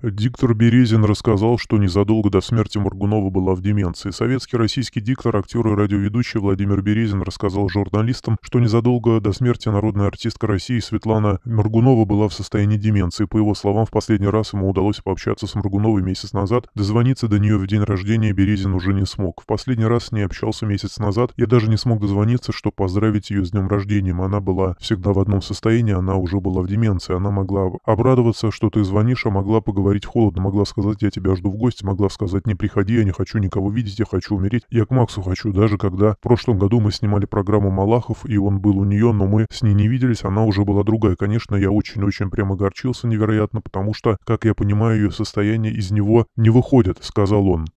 Диктор Березин рассказал, что незадолго до смерти Моргунова была в деменции. Советский российский диктор, актер и радиоведущий Владимир Березин рассказал журналистам, что незадолго до смерти народная артистка России Светлана Моргунова была в состоянии деменции. По его словам, в последний раз ему удалось пообщаться с Моргуновой месяц назад. Дозвониться до нее в день рождения Березин уже не смог. В последний раз с ней общался месяц назад. Я даже не смог дозвониться, чтобы поздравить ее с днем рождения. Она была всегда в одном состоянии, она уже была в деменции. Она могла обрадоваться, что ты звонишь, а могла поговорить говорить холодно, могла сказать «я тебя жду в гости», могла сказать «не приходи, я не хочу никого видеть, я хочу умереть, я к Максу хочу», даже когда в прошлом году мы снимали программу «Малахов», и он был у нее, но мы с ней не виделись, она уже была другая. Конечно, я очень-очень прямо горчился невероятно, потому что, как я понимаю, ее состояние из него не выходит, сказал он.